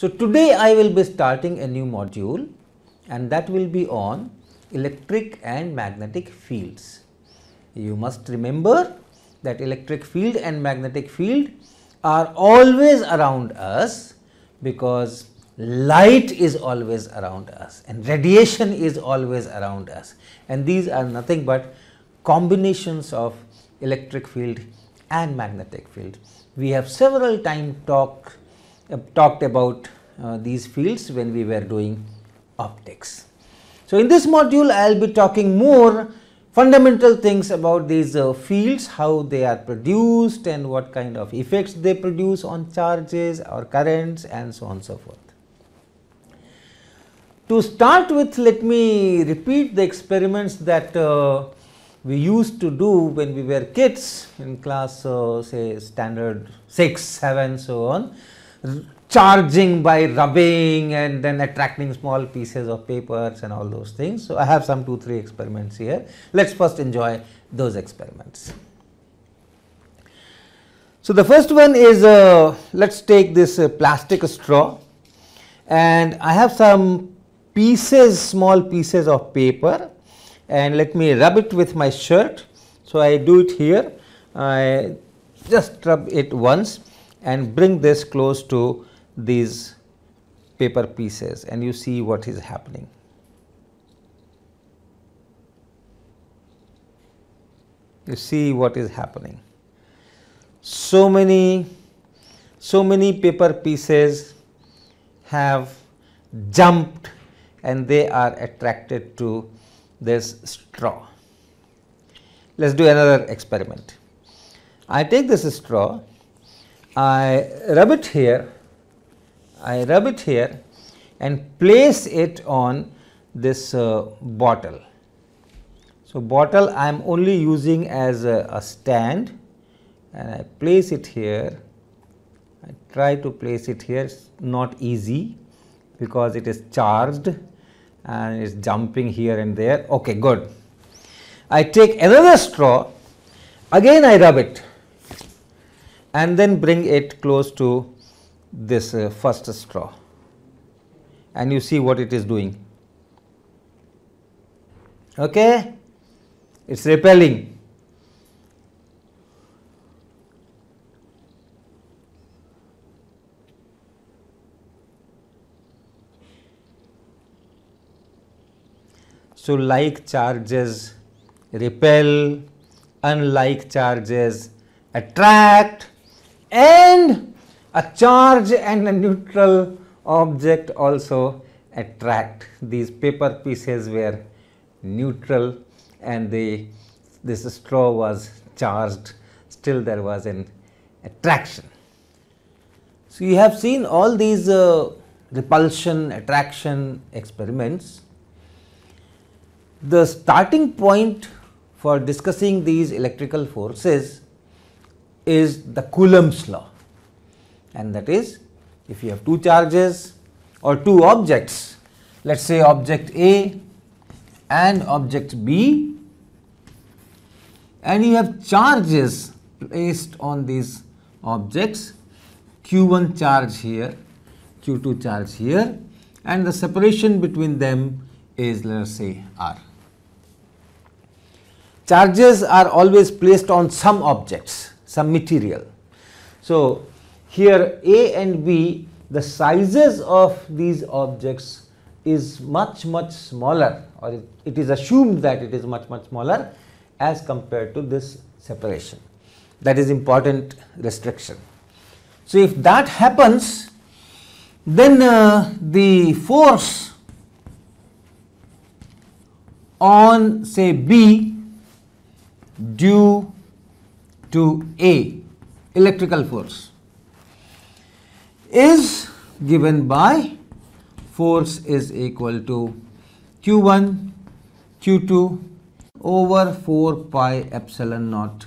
So, today I will be starting a new module and that will be on electric and magnetic fields. You must remember that electric field and magnetic field are always around us because light is always around us and radiation is always around us and these are nothing but combinations of electric field and magnetic field. We have several time talked uh, talked about uh, these fields when we were doing optics. So, in this module I will be talking more fundamental things about these uh, fields, how they are produced and what kind of effects they produce on charges or currents and so on and so forth. To start with let me repeat the experiments that uh, we used to do when we were kids in class uh, say standard 6, 7 so on charging by rubbing and then attracting small pieces of papers and all those things. So, I have some 2 3 experiments here. Let us first enjoy those experiments. So, the first one is uh, let us take this uh, plastic straw and I have some pieces small pieces of paper and let me rub it with my shirt. So, I do it here I just rub it once and bring this close to these paper pieces and you see what is happening. You see what is happening. So many, so many paper pieces have jumped and they are attracted to this straw. Let us do another experiment. I take this straw I rub it here, I rub it here and place it on this uh, bottle. So, bottle I am only using as a, a, stand and I place it here, I try to place it here, it's not easy because it is charged and it's jumping here and there, okay good. I take another straw, again I rub it and then bring it close to this uh, first straw and you see what it is doing. Okay? It is repelling. So, like charges repel, unlike charges attract and a charge and a neutral object also attract these paper pieces were neutral and the this straw was charged still there was an attraction so you have seen all these uh, repulsion attraction experiments the starting point for discussing these electrical forces is the Coulomb's law and that is if you have two charges or two objects let us say object A and object B and you have charges placed on these objects q1 charge here q2 charge here and the separation between them is let us say r. Charges are always placed on some objects some material. So, here A and B the sizes of these objects is much much smaller or it, it is assumed that it is much much smaller as compared to this separation that is important restriction. So, if that happens then uh, the force on say B due to A electrical force is given by force is equal to Q1 Q2 over 4 pi epsilon naught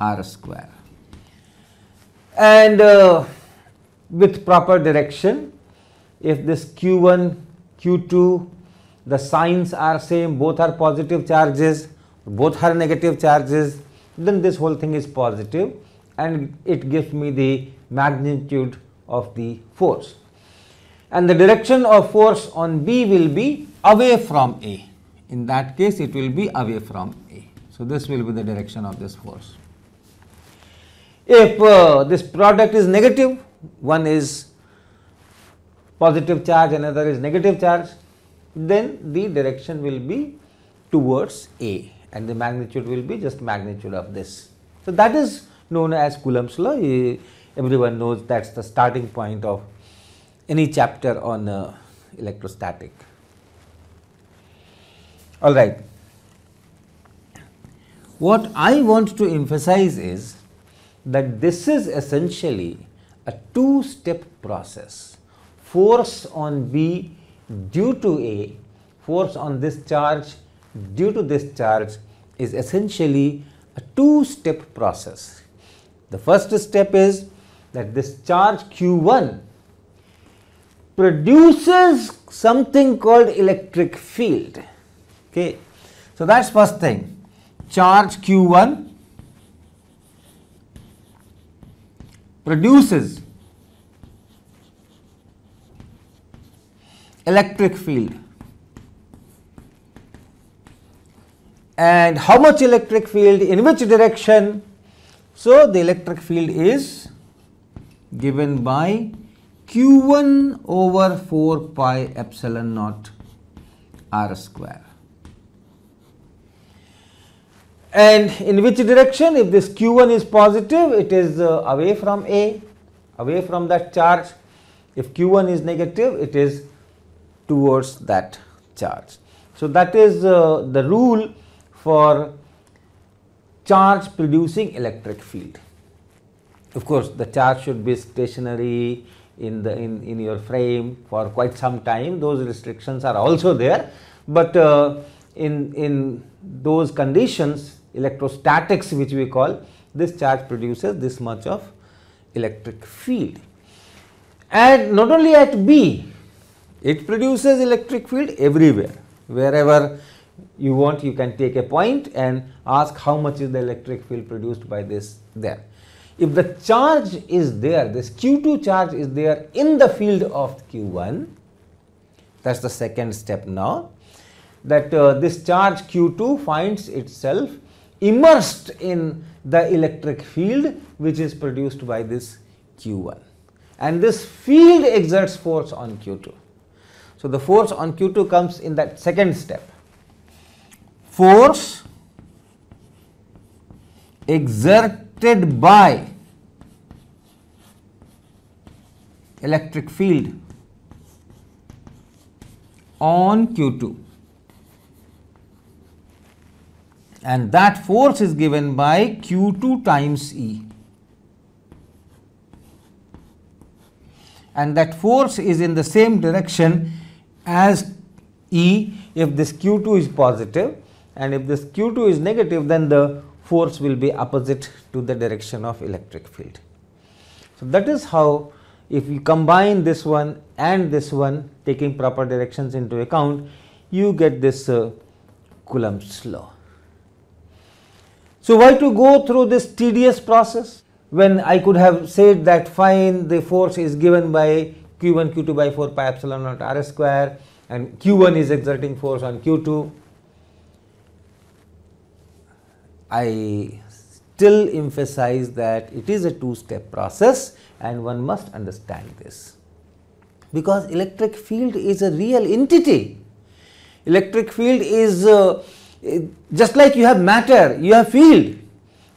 r square and uh, with proper direction if this q1 q2 the signs are same both are positive charges both are negative charges then this whole thing is positive and it gives me the magnitude of the force. And the direction of force on B will be away from A. In that case, it will be away from A. So, this will be the direction of this force. If uh, this product is negative, one is positive charge, another is negative charge, then the direction will be towards A and the magnitude will be just magnitude of this. So that is known as Coulomb's law. Everyone knows that's the starting point of any chapter on uh, electrostatic. All right. What I want to emphasize is that this is essentially a two step process. Force on B due to A, force on this charge due to this charge is essentially a two-step process. The first step is that this charge Q1 produces something called electric field. Okay. So, that is first thing charge Q1 produces electric field and how much electric field in which direction. So, the electric field is given by q1 over 4 pi epsilon naught r square. And in which direction? If this q1 is positive, it is uh, away from A, away from that charge. If q1 is negative, it is towards that charge. So, that is uh, the rule for charge producing electric field. Of course, the charge should be stationary in the in, in your frame for quite some time those restrictions are also there, but uh, in, in those conditions electrostatics which we call this charge produces this much of electric field. And not only at B, it produces electric field everywhere wherever you want you can take a point and ask how much is the electric field produced by this there. If the charge is there, this Q2 charge is there in the field of Q1, that is the second step now, that uh, this charge Q2 finds itself immersed in the electric field which is produced by this Q1 and this field exerts force on Q2. So, the force on Q2 comes in that second step force exerted by electric field on Q2 and that force is given by Q2 times E and that force is in the same direction as E if this Q2 is positive and if this q2 is negative then the force will be opposite to the direction of electric field. So, that is how if you combine this one and this one taking proper directions into account you get this uh, Coulomb's law. So, why to go through this tedious process when I could have said that fine the force is given by q1 q2 by 4 pi epsilon naught r square and q1 is exerting force on q2 I still emphasize that it is a two step process and one must understand this. Because electric field is a real entity, electric field is uh, just like you have matter, you have field.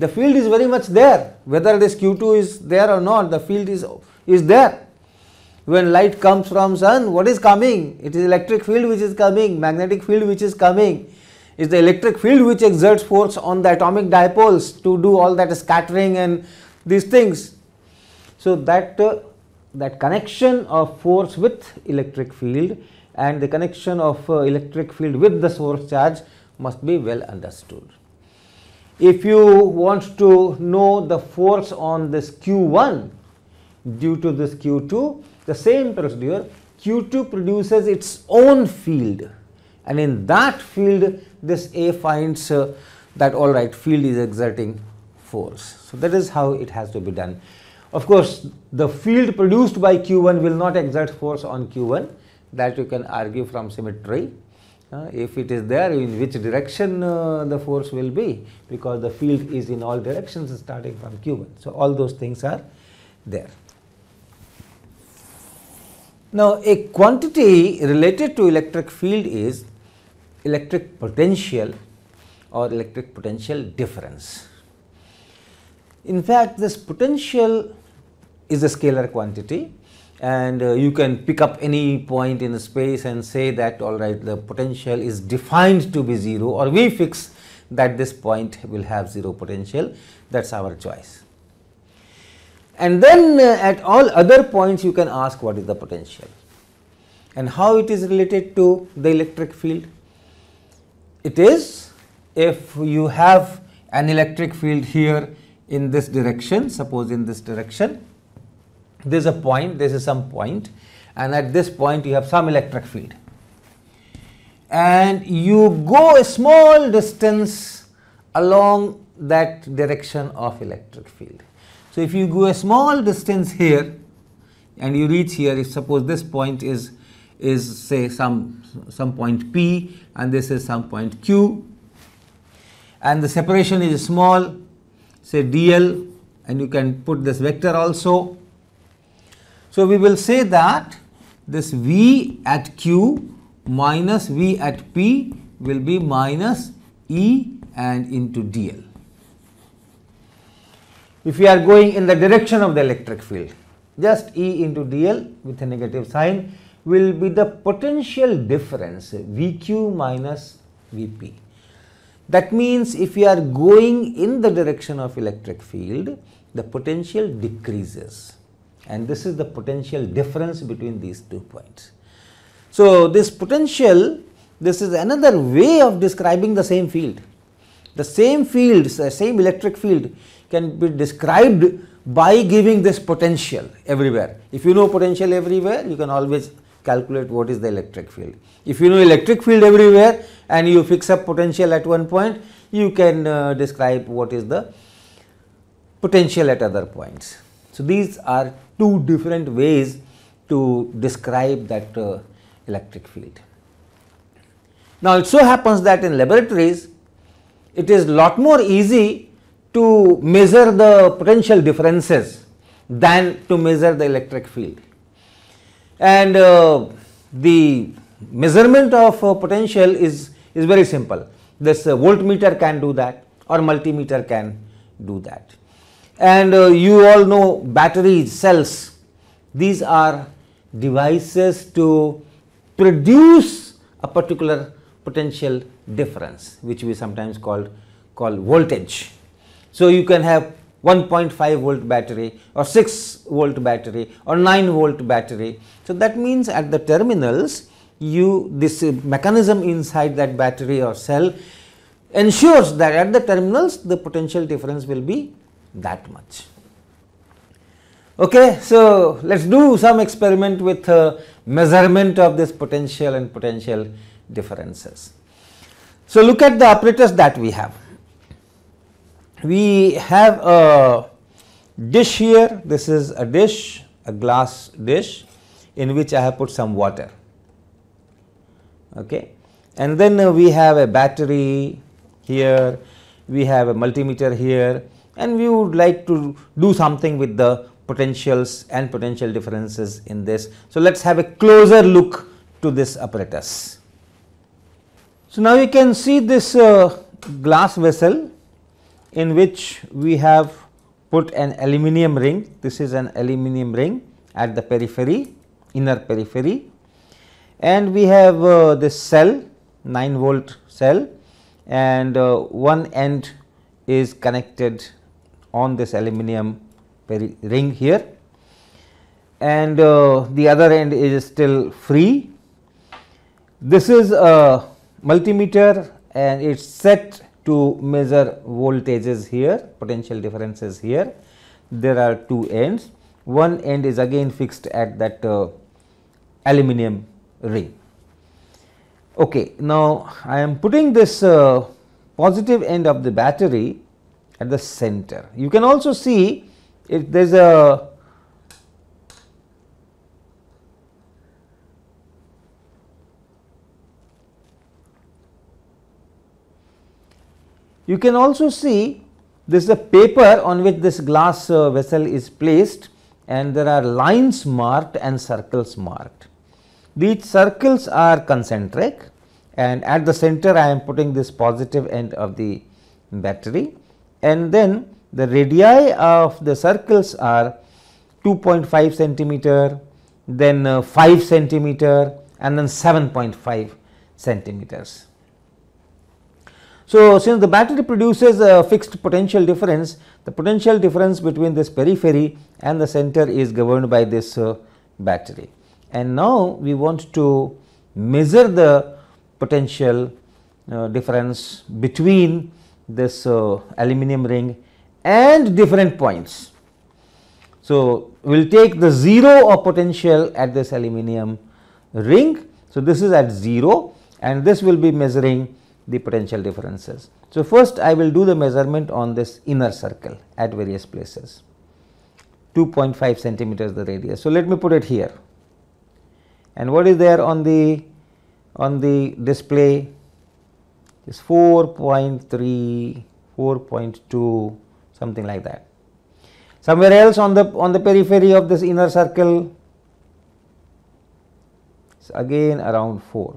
The field is very much there, whether this Q2 is there or not, the field is, is there. When light comes from sun, what is coming? It is electric field which is coming, magnetic field which is coming, is the electric field which exerts force on the atomic dipoles to do all that scattering and these things. So, that uh, that connection of force with electric field and the connection of uh, electric field with the source charge must be well understood. If you want to know the force on this Q1 due to this Q2, the same procedure Q2 produces its own field and in that field this A finds uh, that all right field is exerting force. So that is how it has to be done. Of course, the field produced by Q1 will not exert force on Q1 that you can argue from symmetry. Uh, if it is there in which direction uh, the force will be because the field is in all directions starting from Q1. So all those things are there. Now a quantity related to electric field is electric potential or electric potential difference. In fact, this potential is a scalar quantity and uh, you can pick up any point in the space and say that all right the potential is defined to be 0 or we fix that this point will have 0 potential that is our choice. And then uh, at all other points you can ask what is the potential and how it is related to the electric field it is if you have an electric field here in this direction, suppose in this direction, this is a point, this is some point and at this point you have some electric field. And you go a small distance along that direction of electric field. So, if you go a small distance here and you reach here, if suppose this point is is say some, some point P and this is some point Q and the separation is small say dl and you can put this vector also. So, we will say that this v at q minus v at p will be minus e and into dl. If we are going in the direction of the electric field, just E into dl with a negative sign will be the potential difference VQ minus VP. That means if we are going in the direction of electric field, the potential decreases and this is the potential difference between these two points. So, this potential, this is another way of describing the same field. The same field, the same electric field can be described by giving this potential everywhere. If you know potential everywhere, you can always calculate what is the electric field. If you know electric field everywhere and you fix up potential at one point, you can uh, describe what is the potential at other points. So, these are two different ways to describe that uh, electric field. Now, it so happens that in laboratories, it is lot more easy to measure the potential differences than to measure the electric field and uh, the measurement of uh, potential is, is very simple. This uh, voltmeter can do that or multimeter can do that. And uh, you all know batteries, cells, these are devices to produce a particular potential difference which we sometimes called call voltage. So, you can have 1.5 volt battery or 6 volt battery or 9 volt battery. So, that means at the terminals you this mechanism inside that battery or cell ensures that at the terminals the potential difference will be that much. Okay, so let us do some experiment with uh, measurement of this potential and potential differences. So, look at the apparatus that we have we have a dish here this is a dish a glass dish in which I have put some water okay and then we have a battery here we have a multimeter here and we would like to do something with the potentials and potential differences in this. So, let us have a closer look to this apparatus. So, now you can see this uh, glass vessel in which we have put an aluminum ring. This is an aluminum ring at the periphery, inner periphery and we have uh, this cell 9 volt cell and uh, one end is connected on this aluminum ring here and uh, the other end is still free. This is a multimeter and it is set to measure voltages here, potential differences here. There are two ends, one end is again fixed at that uh, aluminum ring. Okay, now I am putting this uh, positive end of the battery at the center. You can also see if there is a You can also see this is a paper on which this glass uh, vessel is placed and there are lines marked and circles marked. These circles are concentric and at the center I am putting this positive end of the battery and then the radii of the circles are 2.5 centimeter, then uh, 5 centimeter and then 7.5 centimeters. So, since the battery produces a fixed potential difference, the potential difference between this periphery and the center is governed by this uh, battery. And now, we want to measure the potential uh, difference between this uh, aluminum ring and different points. So, we will take the 0 of potential at this aluminum ring. So, this is at 0 and this will be measuring the potential differences. So, first I will do the measurement on this inner circle at various places 2.5 centimeters the radius. So, let me put it here and what is there on the on the display is 4.3 4.2 something like that somewhere else on the on the periphery of this inner circle again around 4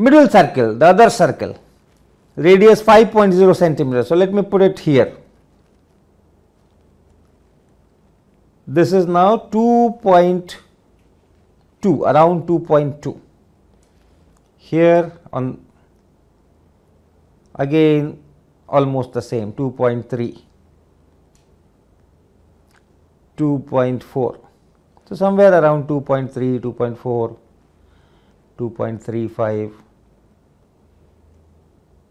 middle circle, the other circle, radius 5.0 centimeter. So, let me put it here. This is now 2.2, around 2.2. Here on again almost the same 2.3, 2.4. So, somewhere around 2.3, 2.4, 2.35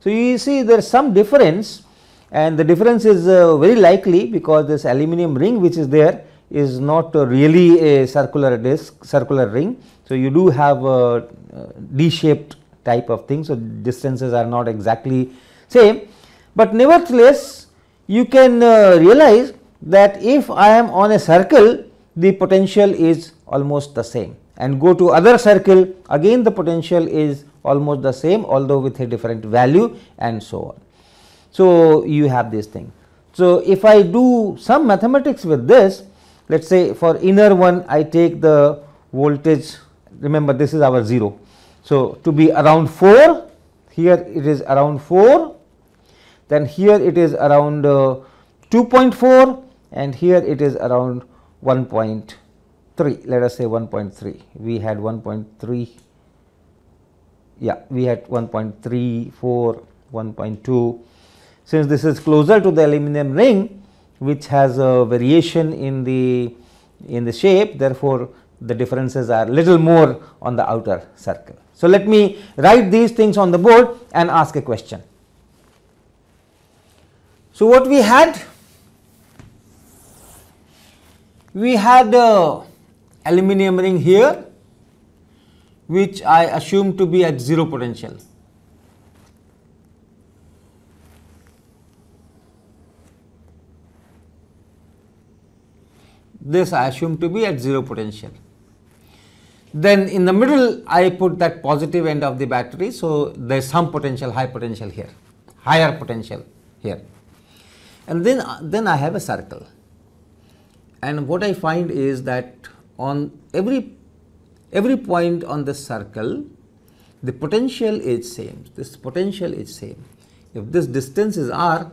So, you see there is some difference and the difference is uh, very likely because this aluminum ring which is there is not uh, really a circular disc circular ring. So, you do have a uh, D shaped type of thing. So, distances are not exactly same, but nevertheless you can uh, realize that if I am on a circle the potential is almost the same and go to other circle again the potential is almost the same although with a different value and so on. So, you have this thing. So, if I do some mathematics with this let us say for inner one I take the voltage remember this is our 0. So, to be around 4 here it is around 4 then here it is around uh, 2.4 and here it is around 1.3 let us say 1.3 we had 1.3 yeah we had 1.34 1.2 since this is closer to the aluminum ring which has a variation in the in the shape therefore the differences are little more on the outer circle so let me write these things on the board and ask a question so what we had we had a uh, aluminum ring here which I assume to be at 0 potential. This I assume to be at 0 potential. Then in the middle I put that positive end of the battery. So, there is some potential high potential here, higher potential here and then, then I have a circle and what I find is that on every every point on the circle, the potential is same. This potential is same. If this distance is r,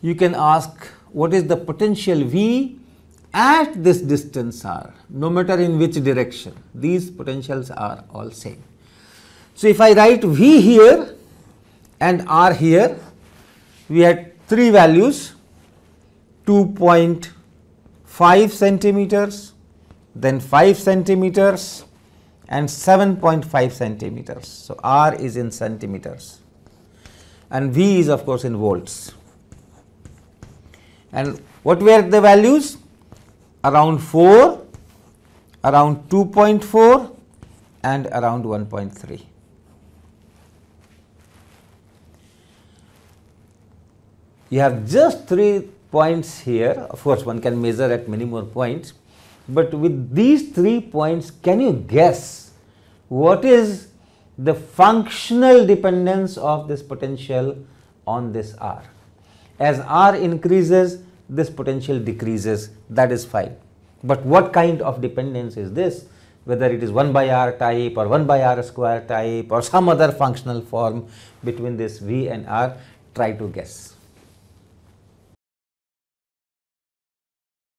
you can ask what is the potential V at this distance r, no matter in which direction. These potentials are all same. So, if I write V here and R here, we had three values 2.0 5 centimeters, then 5 centimeters and 7.5 centimeters. So, R is in centimeters and V is of course in volts. And what were the values? Around 4, around 2.4 and around 1.3. You have just three points here. Of course, one can measure at many more points, but with these three points, can you guess what is the functional dependence of this potential on this R? As R increases, this potential decreases, that is fine. But what kind of dependence is this? Whether it is 1 by r type or 1 by r square type or some other functional form between this v and r, try to guess.